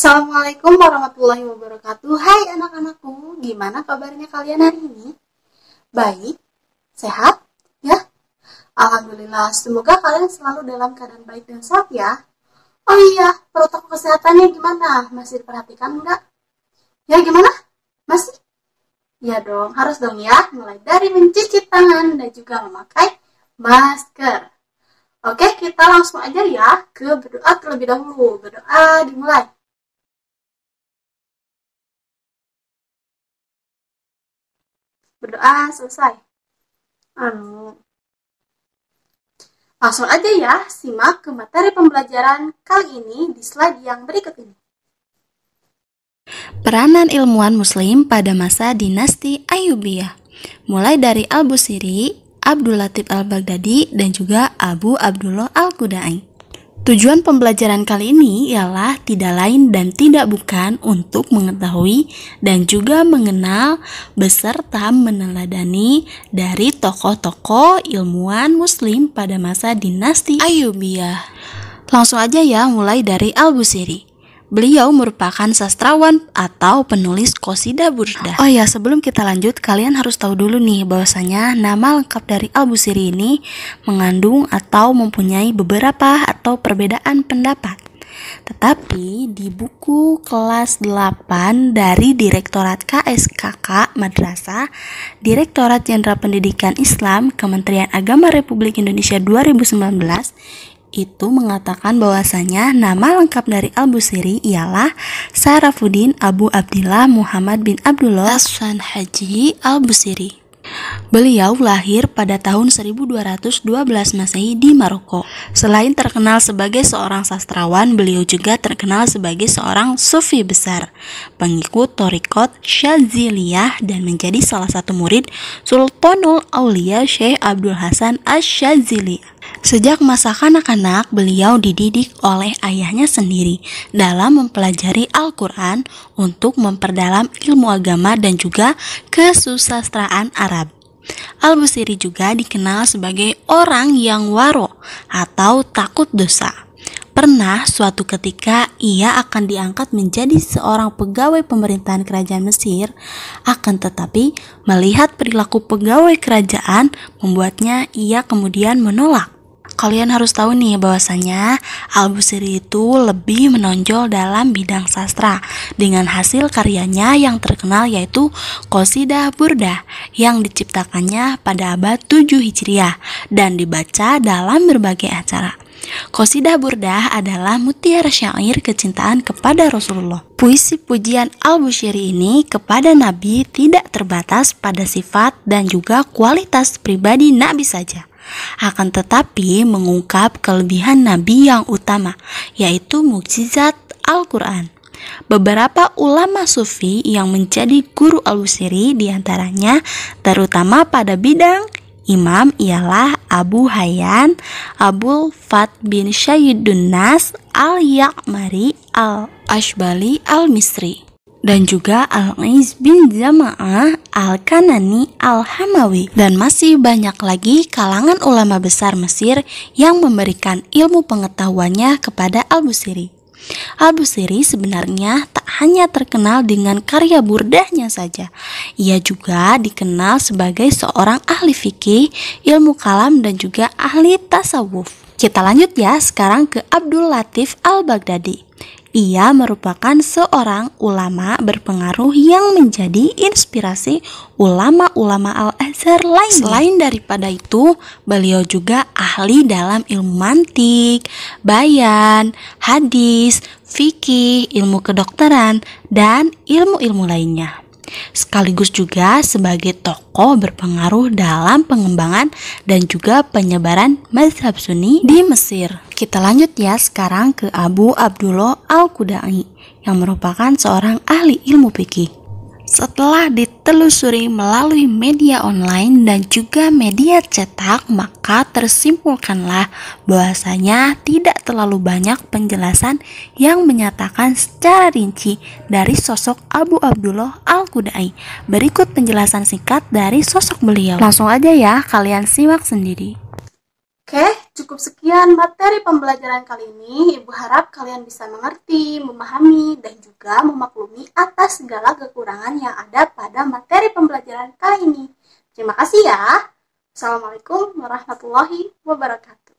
Assalamualaikum warahmatullahi wabarakatuh. Hai anak-anakku, gimana kabarnya kalian hari ini? Baik, sehat, ya? Alhamdulillah, semoga kalian selalu dalam keadaan baik dan sehat ya. Oh iya, protokol kesehatannya gimana? Masih diperhatikan enggak? Ya gimana? Masih? Ya dong, harus dong ya. Mulai dari mencuci tangan dan juga memakai masker. Oke, kita langsung aja ya ke berdoa terlebih dahulu. Berdoa dimulai. berdoa selesai anu langsung aja ya simak ke materi pembelajaran kali ini di slide yang berikut ini Peranan ilmuwan muslim pada masa dinasti Ayubiyah mulai dari Al-Busiri, Abdul Latif Al-Baghdadi, dan juga Abu Abdullah Al-Qudai. Tujuan pembelajaran kali ini ialah tidak lain dan tidak bukan untuk mengetahui dan juga mengenal beserta meneladani dari tokoh-tokoh ilmuwan muslim pada masa dinasti Ayubiyah. Langsung aja ya mulai dari Al-Busiri. Beliau merupakan sastrawan atau penulis Kosida burda. Oh ya, sebelum kita lanjut, kalian harus tahu dulu nih bahwasanya nama lengkap dari Al-Busiri ini mengandung atau mempunyai beberapa atau perbedaan pendapat. Tetapi di buku kelas 8 dari Direktorat KSKK Madrasah, Direktorat Jenderal Pendidikan Islam Kementerian Agama Republik Indonesia 2019 itu mengatakan bahwasanya nama lengkap dari Al-Busiri ialah Sarafuddin Abu Abdillah Muhammad bin Abdullah Hasan Haji Al-Busiri. Beliau lahir pada tahun 1212 Masehi di Maroko. Selain terkenal sebagai seorang sastrawan, beliau juga terkenal sebagai seorang sufi besar, pengikut Torikot Syaziliyah dan menjadi salah satu murid Sultanul Aulia Syekh Abdul Hasan asy Sejak masa kanak-kanak, beliau dididik oleh ayahnya sendiri dalam mempelajari Al-Quran untuk memperdalam ilmu agama dan juga kesusastraan Arab. Al-Busiri juga dikenal sebagai orang yang waro atau takut dosa. Pernah suatu ketika ia akan diangkat menjadi seorang pegawai pemerintahan kerajaan Mesir, akan tetapi melihat perilaku pegawai kerajaan membuatnya ia kemudian menolak. Kalian harus tahu nih bahwasannya Al-Busiri itu lebih menonjol dalam bidang sastra dengan hasil karyanya yang terkenal yaitu Qasidah Burda yang diciptakannya pada abad 7 Hijriah dan dibaca dalam berbagai acara. Qasidah Burda adalah mutiara syair kecintaan kepada Rasulullah. Puisi pujian al Busiri ini kepada Nabi tidak terbatas pada sifat dan juga kualitas pribadi Nabi saja akan tetapi mengungkap kelebihan nabi yang utama, yaitu mukjizat Al-Quran. Beberapa ulama sufi yang menjadi guru al di diantaranya terutama pada bidang imam ialah Abu Hayyan, Abul Fat bin Syayyidun Nas, al Yakmari Al-Ashbali, Al-Misri dan juga Al-Iz bin Zama'ah Al-Kanani Al-Hamawi dan masih banyak lagi kalangan ulama besar Mesir yang memberikan ilmu pengetahuannya kepada Al-Busiri. Al-Busiri sebenarnya tak hanya terkenal dengan karya burdahnya saja. Ia juga dikenal sebagai seorang ahli fikih, ilmu kalam dan juga ahli tasawuf. Kita lanjut ya sekarang ke Abdul Latif Al-Baghdadi. Ia merupakan seorang ulama berpengaruh yang menjadi inspirasi ulama-ulama Al-Azhar lain. Selain daripada itu, beliau juga ahli dalam ilmu mantik, bayan, hadis, fikih, ilmu kedokteran, dan ilmu-ilmu lainnya sekaligus juga sebagai tokoh berpengaruh dalam pengembangan dan juga penyebaran mazhab Sunni di Mesir. Kita lanjut ya sekarang ke Abu Abdullah Al-Qudai yang merupakan seorang ahli ilmu fikih. Setelah ditelusuri melalui media online dan juga media cetak, maka tersimpulkanlah bahwasanya tidak terlalu banyak penjelasan yang menyatakan secara rinci dari sosok Abu Abdullah Al-Kudai. Berikut penjelasan singkat dari sosok beliau. Langsung aja ya, kalian simak sendiri. Oke, cukup sekian materi pembelajaran kali ini. Ibu harap kalian bisa mengerti, memahami, dan juga memaklumi atas segala kekurangan yang ada pada materi pembelajaran kali ini. Terima kasih ya. Assalamualaikum warahmatullahi wabarakatuh.